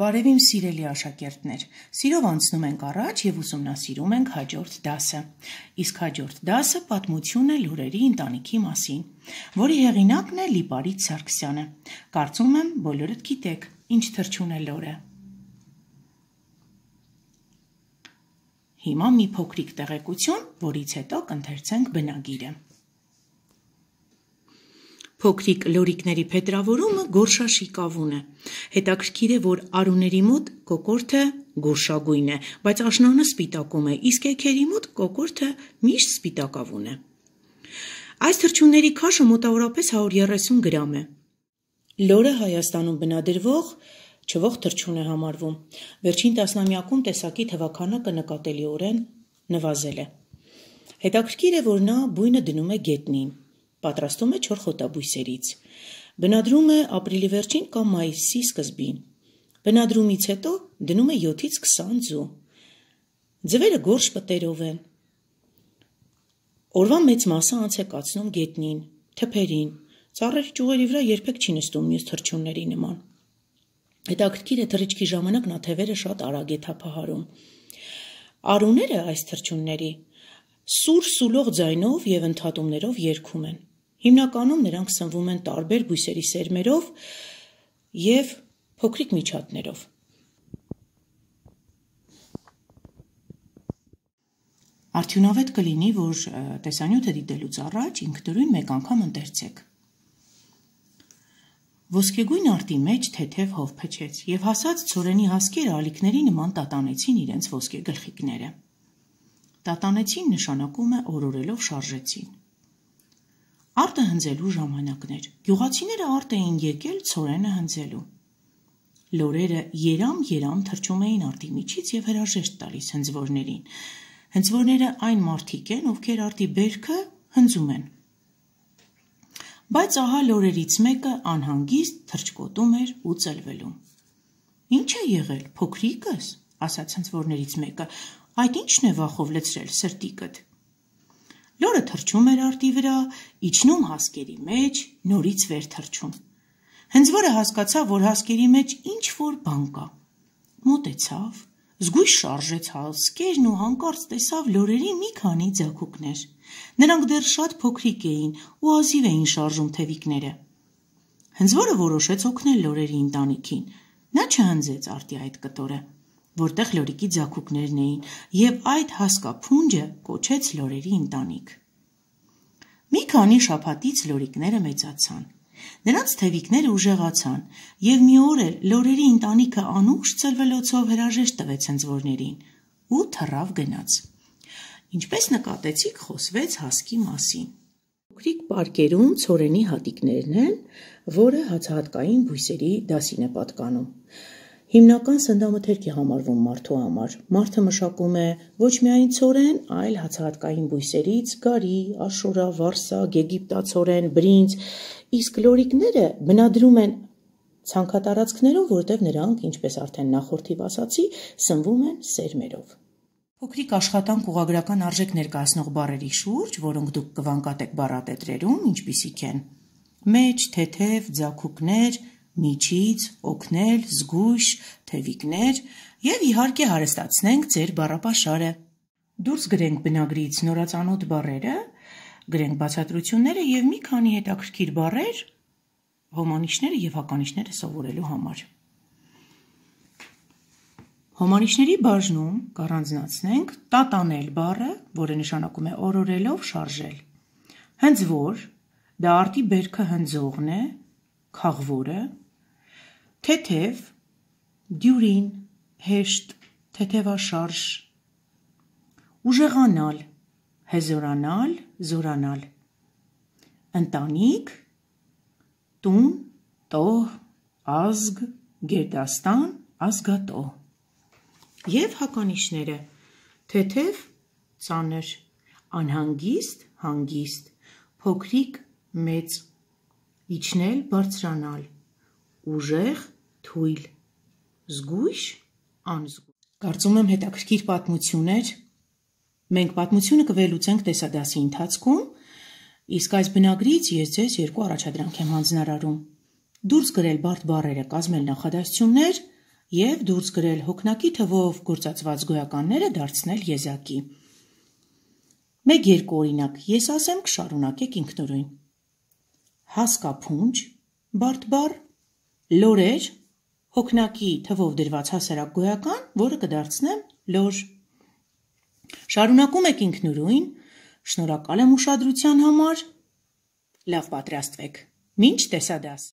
Բարև իմ սիրելի աշակերտներ։ Սիրով անցնում ենք առաջ եւ ուսումնասիրում ենք հաջորդ դասը։ Իսկ հաջորդ դասը պատմություն է լուրերի ընտանիքի մասին, որի հեղինակն է Լիպարիտ Սարգսյանը։ Կարծում եմ բոլորդ գիտեք, ինչ թրջուն է լորը։ Հիմա մի փոքրիկ տեղեկություն, որից հետո կընթերցենք բնագիրը։ Փոքրիկ լորիկների փետրավորումը գորշաշիկավուն է։ Հետաքրքիր է, որ արուների մոտ կոկորթը գորշագույն է, բայց աշնանը սպիտակում է, իսկ էքերի մոտ կոկորթը միշտ սպիտակավուն է։ Այս թռչունների քաշը մոտավորապես 130 գրամ է։ Լորը Հայաստանում բնադրվող չվող թռչուն է համարվում։ Վերջին տասնամյակում տեսակի թվականակը նկատելիորեն նվազել է։ Հետաքրքիր է, որ նա բույնը դնում է գետնին։ Պատրաստում է 4 խոտաբույսերից։ Բնադրում է ապրիլի վերջին կամ մայիսի սկզբին։ Բնադրումից հետո դնում է 7-ից 20 ձու։ Ձվերը գորշ պտերով են։ Օրվա մեծ մասը անց է կացնում գետնին, թփերին։ Ծառերի ճյուղերի վրա երբեք չի նստում մյուս թռչունների նման։ Հետաքրքիր է թռիչքի ժամանակ նա թևերը շատ արագ է թափահարում։ Արուները այս թռչունների սուր սուլող ձայնով եւ ընդհատումներով երգում են։ Հիմնականում նրանք սնվում են տարբեր բույսերի սերմերով եւ փոքրիկ միջատներով։ Արդյունավետ կլինի, որ տեսանյութը դիտելուց առաջ ինքնուրույն մեկ անգամ ընթերցեք։ Ոսկեգույն արտի մեջ թեթև հով փչեց եւ հասած ծորենի հասկերը ալիքների նման տատանեցին իրենց ոսկե գլխիկները։ Տատանեցին նշանակում է օրորելով շարժեցին։ Արտը հնձելու ժամանակներ։ Գյուղացիները արտ էին եկել ծորենը հնձելու։ Լորերը երամ-երամ թրջում էին արտի միջից եւ հրաժեշտ տալիս հնձորներին։ Հնձորները այն մարդիկ են, ովքեր արտի բերքը հնձում են։ Բայց ահա լորերից մեկը անհանգիստ թրջկոտում էր ու ծլվելու։ Ինչ է եղել, փոքրիկս, ասաց հնձորներից մեկը։ Այդ ի՞նչն է վախով լցրել սրտիկդ։ Լորը թռչում էր արտի վրա, իջնում հասկերի մեջ, նորից վեր թռչում։ Հենց որը հասկացավ, որ հասկերի մեջ ինչ որ բան կա։ Մոտեցավ, զգույշ շարժեց հասկերն ու հանկարծ տեսավ լորերի մի քանի ձակուկներ։ Նրանք դեռ շատ փոքրիկ էին ու ազիվ էին շարժում թևիկները։ Հենց որը որոշեց օգնել լորերի ընտանիքին։ Նա չհանձեց արտի այդ կտորը որտեղ լորիկի ձակուկներն էին, եւ այդ հասկափունջը կոչեց լորերի ընտանիք։ Մի քանի շաբաթից լորիկները մեծացան։ Նրանց թևիկները ուժեղացան, եւ մի օր էլ լորերի ընտանիքը անուշ ծլվելոցով հրաժեշտ տվեց ընձորներին ու թռավ գնաց։ Ինչպես նկատեցիք, խոսվեց հասկի մասին։ Փոքրիկ պարկերում ծորենի հատիկներն են, որը հացահատկային բույսերի դասին է պատկանում հիմնական սննդամթերք է համարվում մարդու համար։ Մարդը մշակում է ոչ միայն ծորեն, այլ հացահատկային բույսերից՝ գարի, աշուրա, վարսակ, եգիպտացորեն, բրինձ, իսկ լորիկները բնադրում են ցանկատարածքներով, որտեղ նրանք, ինչպես արդեն նախորդիվ ասացի, սնվում են սերմերով։ Փոքրիկ աշխատանք ուղագրական արժեք ներկայացնող բառերի շուրջ, որոնք դուք կվանկատեք բառատետրերում, ինչպիսիք են՝ մեջ, թեթև, ձակուկներ, թե միջից, օգնել, զգույշ, թևիկներ եւ իհարկե հարստացնենք ձեր բառապաշարը։ Դուրս գրենք բնագրից նորածանոթ բառերը, գրենք բացատրությունները եւ մի քանի հետաքրքիր բառեր հոմանիշները եւ հականիշները սովորելու համար։ Հոմանիշների բաժնում կառանձնացնենք տատանել բառը, որը նշանակում է օրորելով շարժել։ Հնձվոր, դա արտի բերքը հնձողն է, խաղվորը, թեթև դյուրին հեշտ թեթևաշարժ ուժեղանալ հզորանալ զորանալ ընտանիք տուն տող ազգ գերդաստան ազգատո եւ հականիշները թեթև ծանր անհանգիստ հանգիստ փոքրիկ մեծ իջնել բարձրանալ ուժեղ թույլ, զգույշ, անզգույշ։ Կարծում եմ հետաքրքիր պատմություն էր։ Մենք պատմությունը կվելուցենք տեսադասի ընթացքում, իսկ այս բնագրից ես ձեզ երկու առաջադրանք եմ հանձնարարում։ Դուրս գրել բարդ բարերը կազմել նախադասություններ եւ դուրս գրել հոգնակի թվով գործածված գոյականները դարձնել եզակի։ 1-2 օրինակ ես ասեմ կշարունակեք ինքնուրույն հասկափունջ, բարդբար, լորեր, հոգնակի թվով դրված հասարակ գոյական, որը կդարձնեմ լոր։ Շարունակում եք ինքնուրույն, շնորհակալ եմ ուշադրության համար։ Լավ պատրաստվեք։ Մինչ տեսադաս։